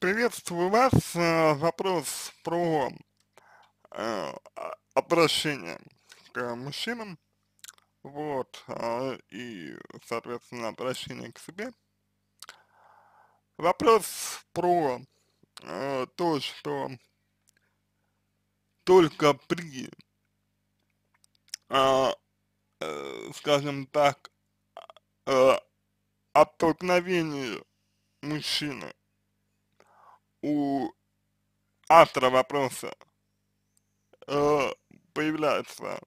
Приветствую вас. Э, вопрос про э, обращение к мужчинам, вот, э, и, соответственно, обращение к себе. Вопрос про э, то, что только при, э, э скажем так, э, оттолкновении мужчины у автора вопроса э, появляется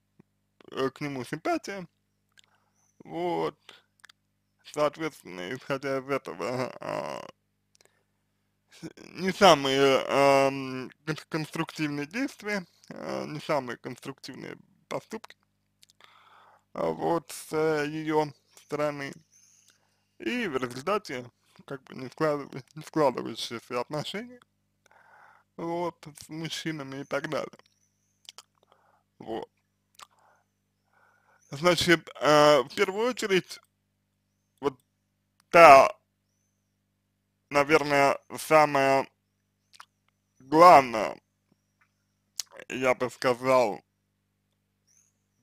э, к нему симпатия, вот, соответственно, исходя из этого, э, не самые э, конструктивные действия, э, не самые конструктивные поступки, а вот, с э, ее стороны, и в результате как бы не, складывается, не складывающиеся отношения, вот, с мужчинами и так далее. Вот. Значит, э, в первую очередь, вот та, наверное, самая главная, я бы сказал,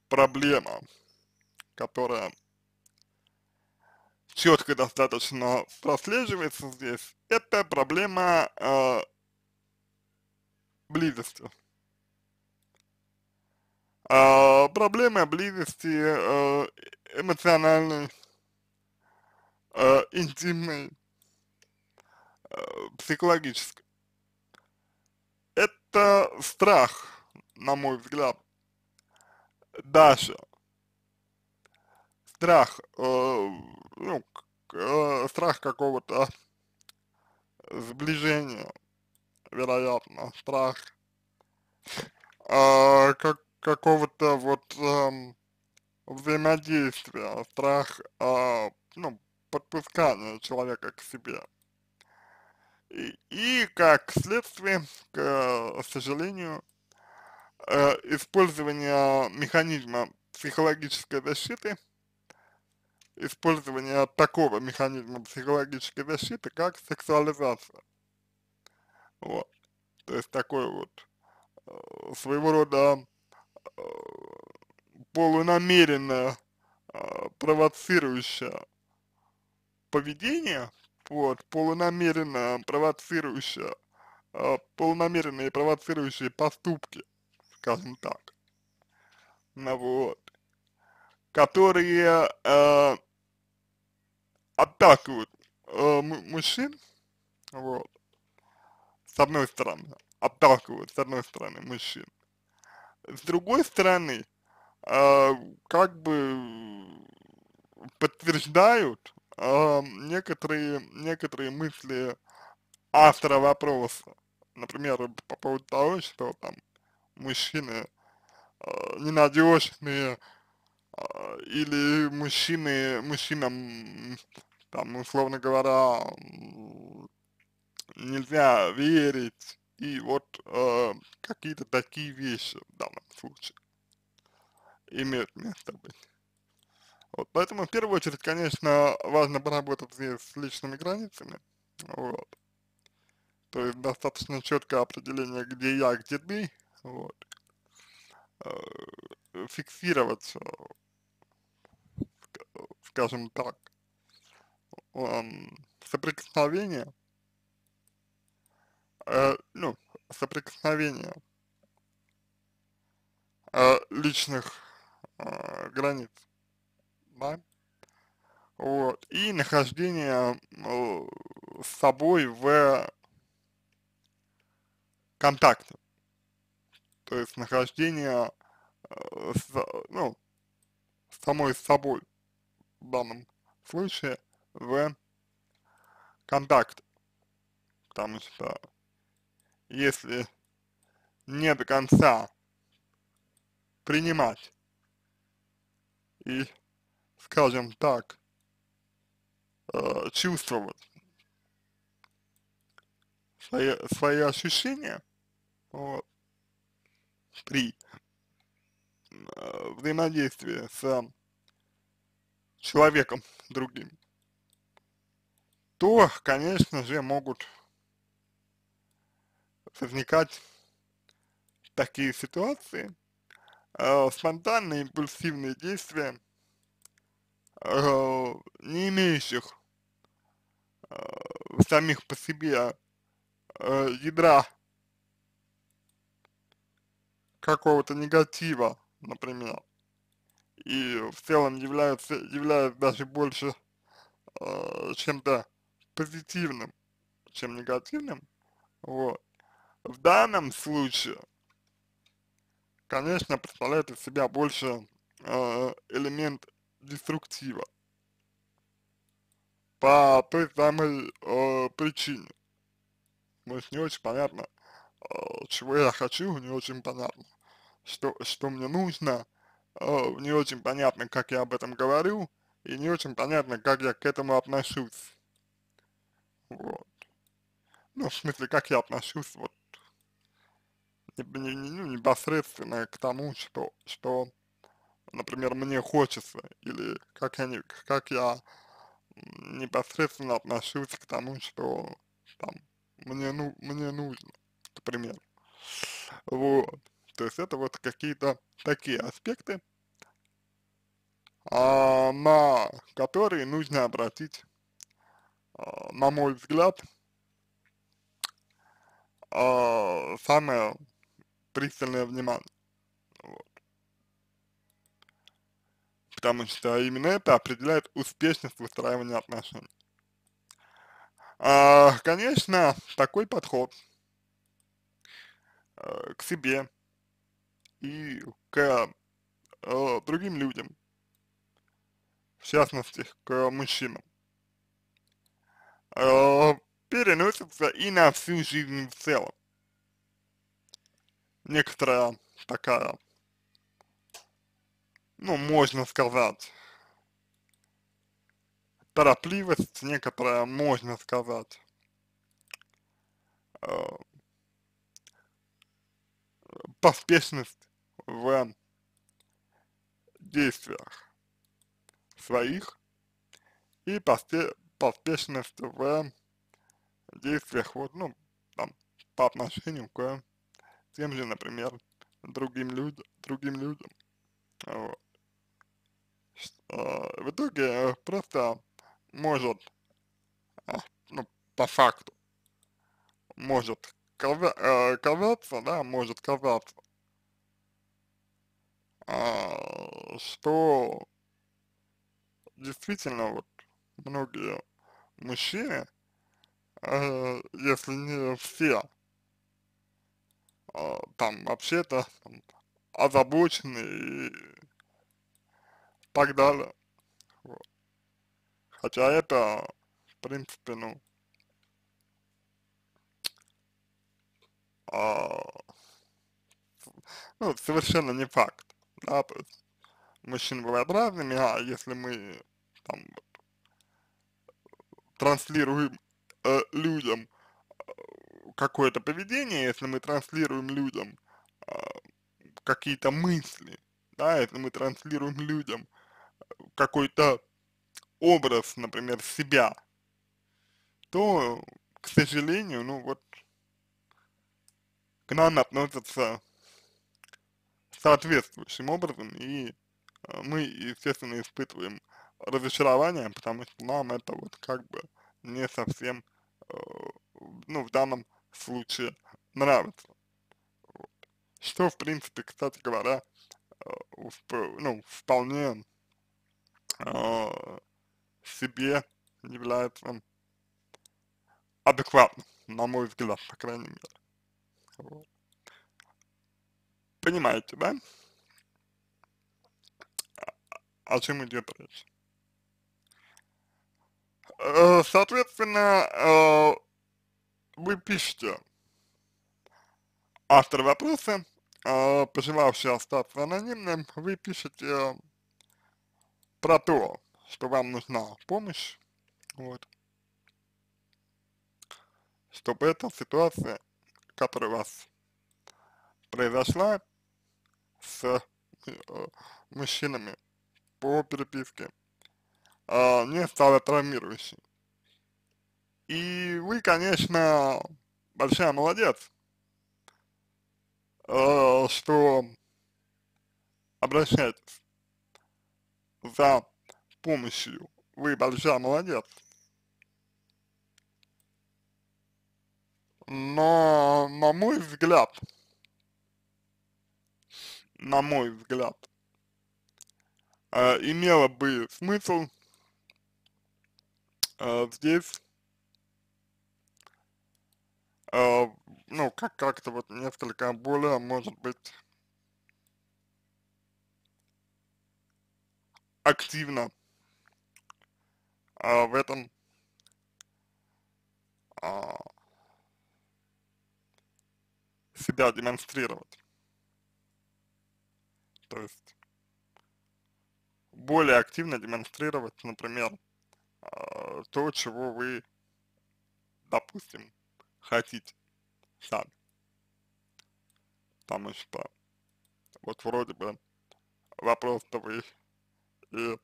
проблема, которая четко достаточно прослеживается здесь, это проблема э, близости. Э, проблема близости э, эмоциональной, э, интимной, э, психологической. Это страх, на мой взгляд, даже страх э, ну, э, страх какого-то сближения, вероятно, страх э, как, какого-то вот э, взаимодействия, страх, э, ну, подпускания человека к себе. И, и как следствие, к сожалению, э, использование механизма психологической защиты – использование такого механизма психологической защиты, как сексуализация. Вот. То есть такое вот э, своего рода э, полунамеренно э, провоцирующее поведение, вот, полунамеренно провоцирующее, э, полунамеренные провоцирующие поступки, скажем так, ну, вот, которые отталкивают э, мужчин, вот, с одной стороны, отталкивают, с одной стороны, мужчин. С другой стороны, э, как бы подтверждают э, некоторые, некоторые мысли автора вопроса. Например, по поводу того, что там мужчины э, ненадежные, э, или мужчины, мужчинам там, ну, условно говоря, нельзя верить и вот э, какие-то такие вещи в данном случае имеют место быть. Вот, поэтому в первую очередь, конечно, важно поработать здесь с личными границами, вот. То есть достаточно четкое определение, где я, а где ты, вот. Э, фиксировать, скажем так, соприкосновение, э, ну, соприкосновение э, личных э, границ, да, вот, и нахождение с собой в контакте, то есть нахождение с, ну, самой с собой в данном случае – в контакт. Потому что если не до конца принимать и, скажем так, э, чувствовать свои, свои ощущения вот, при э, взаимодействии с человеком другим, то, конечно же, могут возникать такие ситуации, э, спонтанные импульсивные действия, э, не имеющих э, самих по себе э, ядра какого-то негатива, например, и в целом являются, являются даже больше э, чем-то позитивным, чем негативным, вот, в данном случае, конечно, представляет из себя больше э, элемент деструктива по той самой э, причине. Может, не очень понятно, э, чего я хочу, не очень понятно, что, что мне нужно, э, не очень понятно, как я об этом говорю, и не очень понятно, как я к этому отношусь. Вот. Ну, в смысле, как я отношусь вот не, не, не, ну, непосредственно к тому, что, что, например, мне хочется, или как я, не, как я непосредственно отношусь к тому, что там мне, ну, мне нужно, например. Вот. То есть это вот какие-то такие аспекты, а, на которые нужно обратить а, на мой взгляд, а, самое пристальное внимание. Вот. Потому что именно это определяет успешность выстраивания отношений. А, конечно, такой подход э, к себе и к а, другим людям, в частности, к мужчинам, Э, переносится и на всю жизнь в целом. Некоторая такая, ну, можно сказать, торопливость некоторая, можно сказать, э, поспешность в действиях своих и поспешность в действиях, вот, ну, там, по отношению к тем же, например, другим людям, другим людям. Вот. Э, в итоге э, просто может, э, ну, по факту, может казаться, да, может казаться, а, что действительно вот многие мужчины, э, если не все, э, там вообще-то озабочены и так далее. Вот. Хотя это, в принципе, ну, а, ну, совершенно не факт, да, то есть мужчины бывают разными, а если мы там транслируем э, людям э, какое-то поведение, если мы транслируем людям э, какие-то мысли, да, если мы транслируем людям э, какой-то образ, например, себя, то, к сожалению, ну вот к нам относятся соответствующим образом, и э, мы, естественно, испытываем разочарованием, потому что нам это вот как бы не совсем, э, ну, в данном случае нравится. Что, в принципе, кстати говоря, э, усп ну, вполне э, себе является адекватным, на мой взгляд, по крайней мере. Понимаете, да? О чем идет речь? Э, соответственно, э, вы пишете автор вопроса, э, пожелавший остаться анонимным, вы пишете про то, что вам нужна помощь, вот, чтобы эта ситуация, которая у вас произошла с мужчинами по переписке, э, а, не стала травмирующей. И вы, конечно, большая молодец, э, что обращаетесь за помощью. Вы большая молодец. Но, на мой взгляд, на мой взгляд, э, имело бы смысл Э, здесь э, ну, как- то вот несколько более, может быть, активно э, в этом себя демонстрировать. То есть более активно демонстрировать, например, а, то, чего вы, допустим, хотите сами. Потому что вот вроде бы вопрос-то вы и э,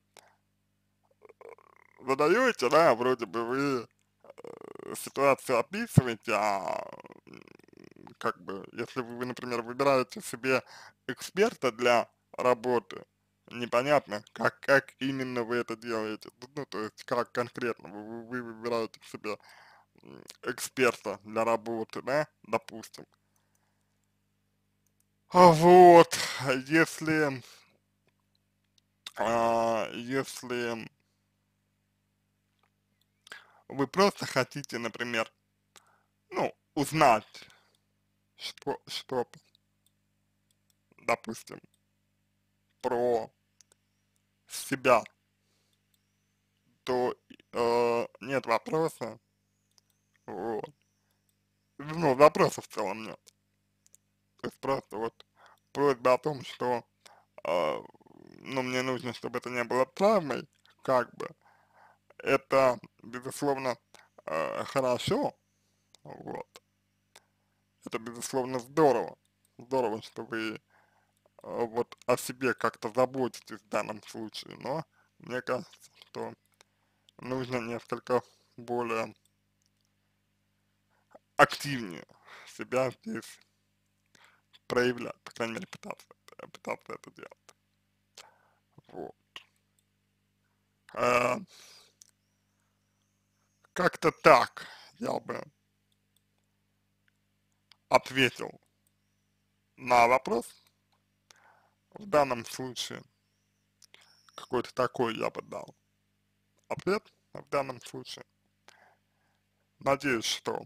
задаете, да, вроде бы вы э, ситуацию описываете, а как бы, если вы, например, выбираете себе эксперта для работы, непонятно, как, как именно вы это делаете, ну, то есть, как конкретно вы, вы выбираете себе эксперта для работы, да, допустим. А вот, если, а, если вы просто хотите, например, ну, узнать, что, что допустим, про себя, то э, нет вопроса, вот, ну, вопросов в целом нет. То есть просто вот просьба о том, что, э, ну, мне нужно, чтобы это не было травмой, как бы, это, безусловно, э, хорошо, вот. Это, безусловно, здорово. Здорово, что вы Э, вот о себе как-то заботитесь в данном случае, но мне кажется, что нужно несколько более активнее себя здесь проявлять, по крайней мере, пытаться, э, пытаться это делать. Вот. А, Как-то так я бы ответил на вопрос. В данном случае какой-то такой я бы дал ответ в данном случае. Надеюсь, что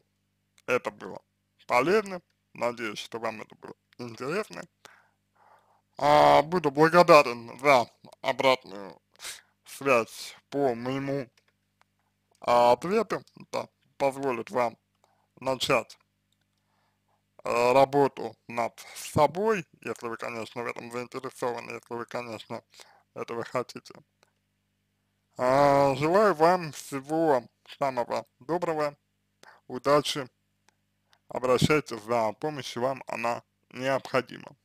это было полезно. Надеюсь, что вам это было интересно. А, буду благодарен за обратную связь по моему а, ответу. Это позволит вам начать Э, работу над собой, если вы, конечно, в этом заинтересованы, если вы, конечно, этого хотите. А, желаю вам всего самого доброго, удачи, обращайтесь за помощью, вам она необходима.